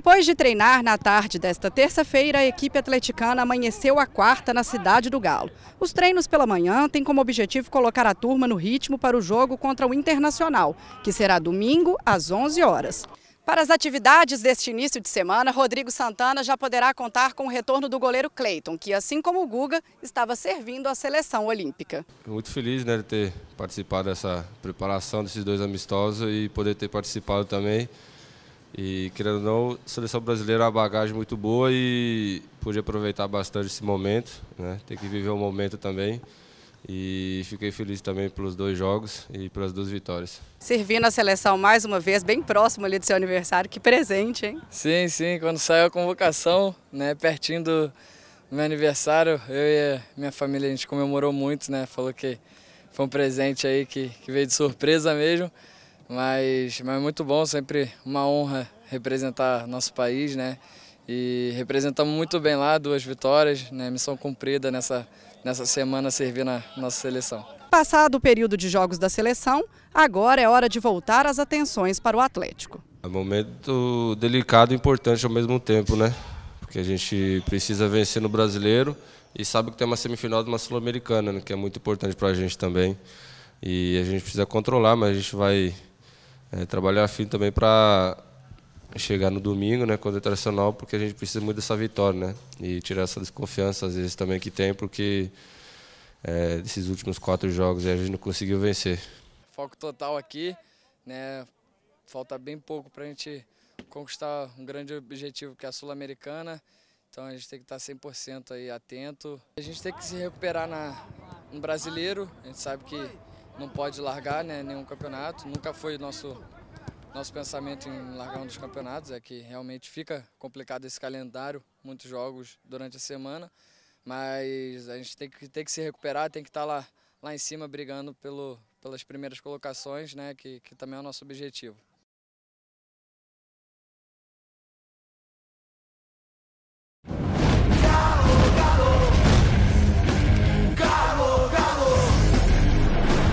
Depois de treinar na tarde desta terça-feira, a equipe atleticana amanheceu a quarta na cidade do Galo. Os treinos pela manhã têm como objetivo colocar a turma no ritmo para o jogo contra o Internacional, que será domingo às 11 horas. Para as atividades deste início de semana, Rodrigo Santana já poderá contar com o retorno do goleiro Cleiton, que, assim como o Guga, estava servindo à seleção olímpica. Muito feliz né, de ter participado dessa preparação desses dois amistosos e poder ter participado também. E, querendo ou não, a seleção brasileira é uma bagagem muito boa e pude aproveitar bastante esse momento, né? Tem que viver o um momento também. E fiquei feliz também pelos dois jogos e pelas duas vitórias. Servindo a seleção mais uma vez, bem próximo ali do seu aniversário, que presente, hein? Sim, sim, quando saiu a convocação, né, pertinho do meu aniversário, eu e minha família, a gente comemorou muito, né? Falou que foi um presente aí que, que veio de surpresa mesmo. Mas, mas é muito bom, sempre uma honra representar nosso país, né? E representamos muito bem lá, duas vitórias, né? Missão cumprida nessa, nessa semana servir na nossa seleção. Passado o período de jogos da seleção, agora é hora de voltar as atenções para o Atlético. É um momento delicado e importante ao mesmo tempo, né? Porque a gente precisa vencer no brasileiro e sabe que tem uma semifinal de uma Sul-Americana, né? que é muito importante para a gente também. E a gente precisa controlar, mas a gente vai é, trabalhar afim também para chegar no domingo, né, quando é tradicional, porque a gente precisa muito dessa vitória, né, e tirar essa desconfiança às vezes também que tem, porque é, esses últimos quatro jogos a gente não conseguiu vencer. Foco total aqui, né, falta bem pouco para a gente conquistar um grande objetivo que é a Sul-Americana, então a gente tem que tá estar 100% aí atento. A gente tem que se recuperar na, no brasileiro, a gente sabe que não pode largar né, nenhum campeonato. Nunca foi nosso, nosso pensamento em largar um dos campeonatos, é que realmente fica complicado esse calendário, muitos jogos durante a semana, mas a gente tem que, tem que se recuperar, tem que estar tá lá, lá em cima brigando pelo, pelas primeiras colocações, né, que, que também é o nosso objetivo.